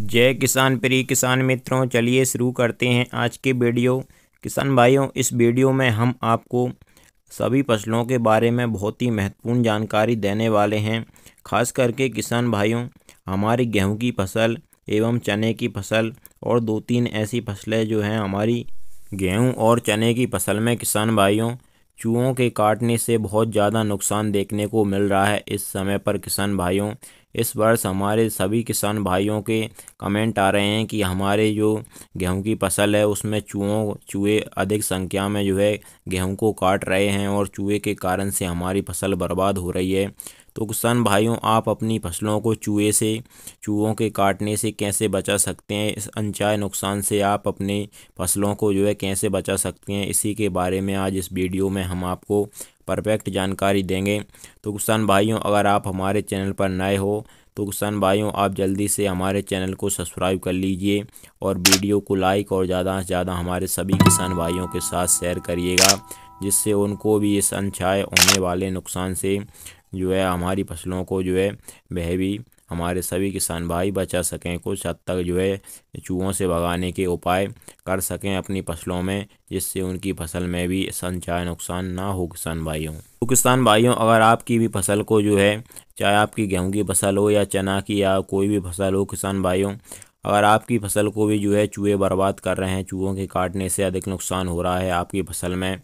जय किसान प्रिय किसान मित्रों चलिए शुरू करते हैं आज के वीडियो किसान भाइयों इस वीडियो में हम आपको सभी फसलों के बारे में बहुत ही महत्वपूर्ण जानकारी देने वाले हैं खास करके किसान भाइयों हमारी गेहूं की फसल एवं चने की फसल और दो तीन ऐसी फसलें जो हैं हमारी गेहूं और चने की फसल में किसान भाइयों चूहों के काटने से बहुत ज़्यादा नुकसान देखने को मिल रहा है इस समय पर किसान भाइयों इस वर्ष हमारे सभी किसान भाइयों के कमेंट आ रहे हैं कि हमारे जो गेहूं की फसल है उसमें चूहों चूहे अधिक संख्या में जो है गेहूं को काट रहे हैं और चूहे के कारण से हमारी फसल बर्बाद हो रही है तो किसान भाइयों आप अपनी फसलों को चूहे से चूहों के काटने से कैसे बचा सकते हैं इस अनचाहे नुकसान से आप अपने फसलों को जो है कैसे बचा सकते हैं इसी के बारे में आज इस वीडियो में हम आपको परफेक्ट जानकारी देंगे तो किसान भाइयों अगर आप हमारे चैनल पर नए हो तो किसान भाइयों आप जल्दी से हमारे चैनल को सब्सक्राइब कर लीजिए और वीडियो को लाइक और ज़्यादा से ज़्यादा हमारे सभी किसान भाइयों के साथ शेयर करिएगा जिससे उनको भी इस अनछाए होने वाले नुकसान से जो है हमारी फसलों को जो है वह भी हमारे सभी किसान भाई बचा सकें कुछ हद तक जो है चूहों से भगाने के उपाय कर सकें अपनी फसलों में जिससे उनकी फसल में भी संचाय नुकसान ना हो किसान भाइयों तो किसान भाइयों अगर आपकी भी फसल को जो है चाहे आपकी गेहूं की फसल हो या चना की या कोई भी फसल हो किसान भाइयों अगर आपकी फसल को भी जो है चूहे बर्बाद कर रहे हैं चूहों के काटने से अधिक नुकसान हो रहा है आपकी फसल में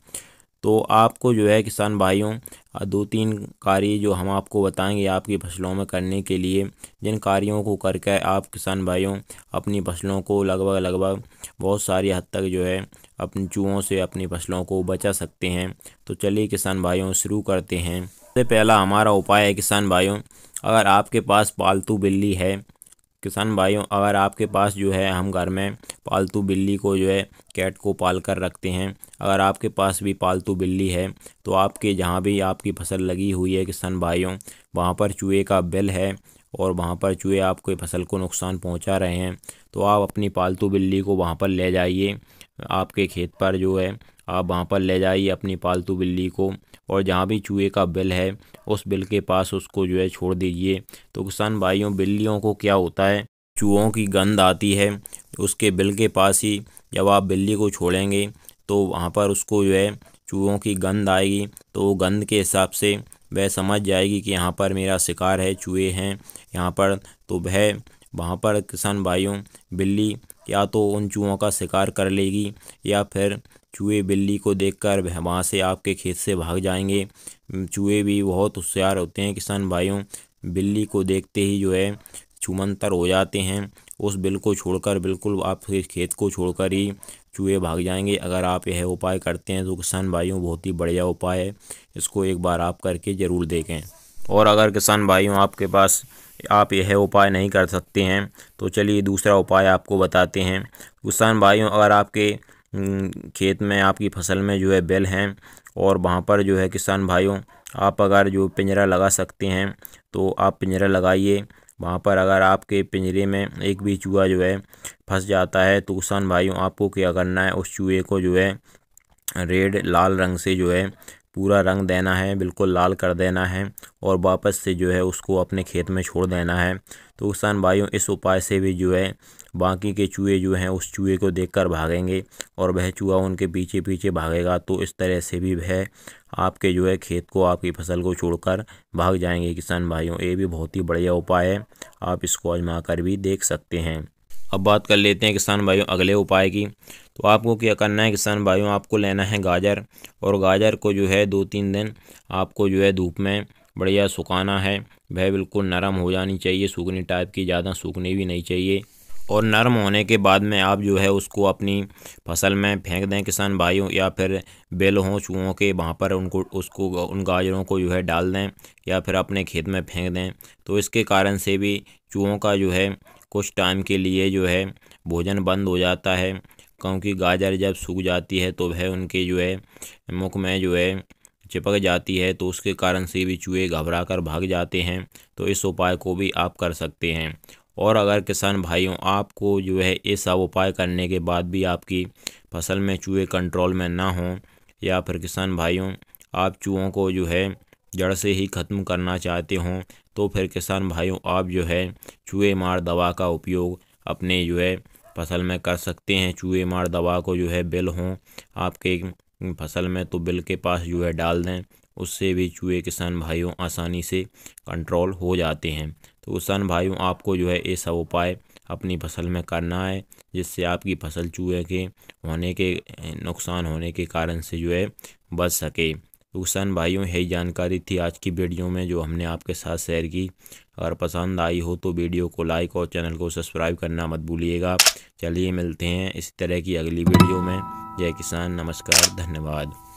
तो आपको जो है किसान भाइयों दो तीन कार्य जो हम आपको बताएंगे आपकी फसलों में करने के लिए जिन कार्यों को करके आप किसान भाइयों अपनी फसलों को लगभग लगभग बहुत सारी हद तक जो है अपने चूहों से अपनी फसलों को बचा सकते हैं तो चलिए किसान भाइयों शुरू करते हैं सबसे पहला हमारा उपाय है किसान भाइयों अगर आपके पास पालतू बिल्ली है किसान भाइयों अगर आपके पास जो है हम घर में पालतू बिल्ली को जो है कैट को पाल कर रखते हैं अगर आपके पास भी पालतू बिल्ली है तो आपके जहाँ भी आपकी फसल लगी हुई है किसान भाइयों वहाँ पर चूहे का बिल है और वहाँ पर चूहे आपके फसल को नुकसान पहुँचा रहे हैं तो आप अपनी पालतू बिल्ली को वहाँ पर ले जाइए आपके खेत पर जो है आप वहाँ पर ले जाइए अपनी पालतू बिल्ली को और जहाँ भी चूहे का बिल है उस बिल के पास उसको जो है छोड़ दीजिए तो किसान भाइयों बिल्लियों को क्या होता है चूहों की गंद आती है उसके बिल के पास ही जब आप बिल्ली को छोड़ेंगे तो वहाँ पर उसको जो है चूहों की गंद आएगी तो वो गंद के हिसाब से वह समझ जाएगी कि यहाँ पर मेरा शिकार है चूहे हैं यहाँ पर तो वह वहाँ पर किसान भाइयों बिल्ली या तो उन चूहों का शिकार कर लेगी या फिर चूहे बिल्ली को देखकर वह वहाँ से आपके खेत से भाग जाएंगे चूहे भी बहुत होशियार होते हैं किसान भाइयों बिल्ली को देखते ही जो है चुमंतर हो जाते हैं उस बिल को छोड़कर बिल्कुल आप खेत को छोड़कर ही चूहे भाग जाएंगे अगर आप यह उपाय करते हैं तो किसान भाइयों बहुत ही बढ़िया उपाय है इसको एक बार आप करके ज़रूर देखें और अगर किसान भाइयों आपके पास आप यह उपाय नहीं कर सकते हैं तो चलिए दूसरा उपाय आपको बताते हैं किसान भाइयों अगर आपके खेत में आपकी फसल में जो है बेल हैं और वहाँ पर जो है किसान भाइयों आप अगर जो पिंजरा लगा सकते हैं तो आप पिंजरा लगाइए वहाँ पर अगर आपके पिंजरे में एक भी चूहा जो है फंस जाता है तो किसान भाइयों आपको क्या करना है उस चूहे को जो है रेड लाल रंग से जो है पूरा रंग देना है बिल्कुल लाल कर देना है और वापस से जो है उसको अपने खेत में छोड़ देना है तो किसान भाइयों इस उपाय से भी जो है बाकी के चूहे जो हैं उस चूहे को देखकर भागेंगे और वह चूहा उनके पीछे पीछे भागेगा तो इस तरह से भी वह आपके जो है खेत को आपकी फसल को छोड़कर भाग जाएंगे किसान भाइयों ये भी बहुत ही बढ़िया उपाय है आप इसको आजमा कर भी देख सकते हैं अब बात कर लेते हैं किसान भाइयों अगले उपाय की तो आपको क्या करना है किसान भाइयों आपको लेना है गाजर और गाजर को जो है दो तीन दिन आपको जो है धूप में बढ़िया सुखाना है वह बिल्कुल नरम हो जानी चाहिए सूखने टाइप की ज़्यादा सूखनी भी नहीं चाहिए और नरम होने के बाद में आप जो है उसको अपनी फसल में फेंक दें किसान भाइयों या फिर बेल हों चूहों के वहाँ पर उनको उसको उन गाजरों को जो है डाल दें या फिर अपने खेत में फेंक दें तो इसके कारण से भी चूहों का जो है कुछ टाइम के लिए जो है भोजन बंद हो जाता है क्योंकि गाजर जब सूख जाती है तो वह उनके जो है मुख में जो है चिपक जाती है तो उसके कारण से भी चूहे घबरा कर भाग जाते हैं तो इस उपाय को भी आप कर सकते हैं और अगर किसान भाइयों आपको जो है ये सब उपाय करने के बाद भी आपकी फसल में चूहे कंट्रोल में ना हों या फिर किसान भाइयों आप चूहों को जो है जड़ से ही ख़त्म करना चाहते हों तो फिर किसान भाइयों आप जो है चूहे मार दवा का उपयोग अपने जो है फसल में कर सकते हैं चूहे मार दवा को जो है बिल हों आपके फसल में तो बिल के पास जो है डाल दें उससे भी चूहे किसान भाइयों आसानी से कंट्रोल हो जाते हैं तो किसान भाइयों आपको जो है ये सब उपाय अपनी फसल में करना है जिससे आपकी फसल चूहे के होने के नुकसान होने के कारण से जो है बच सके तो किसान भाइयों यही जानकारी थी आज की वीडियो में जो हमने आपके साथ शेयर की अगर पसंद आई हो तो वीडियो को लाइक और चैनल को सब्सक्राइब करना मत भूलिएगा चलिए मिलते हैं इसी तरह की अगली वीडियो में जय किसान नमस्कार धन्यवाद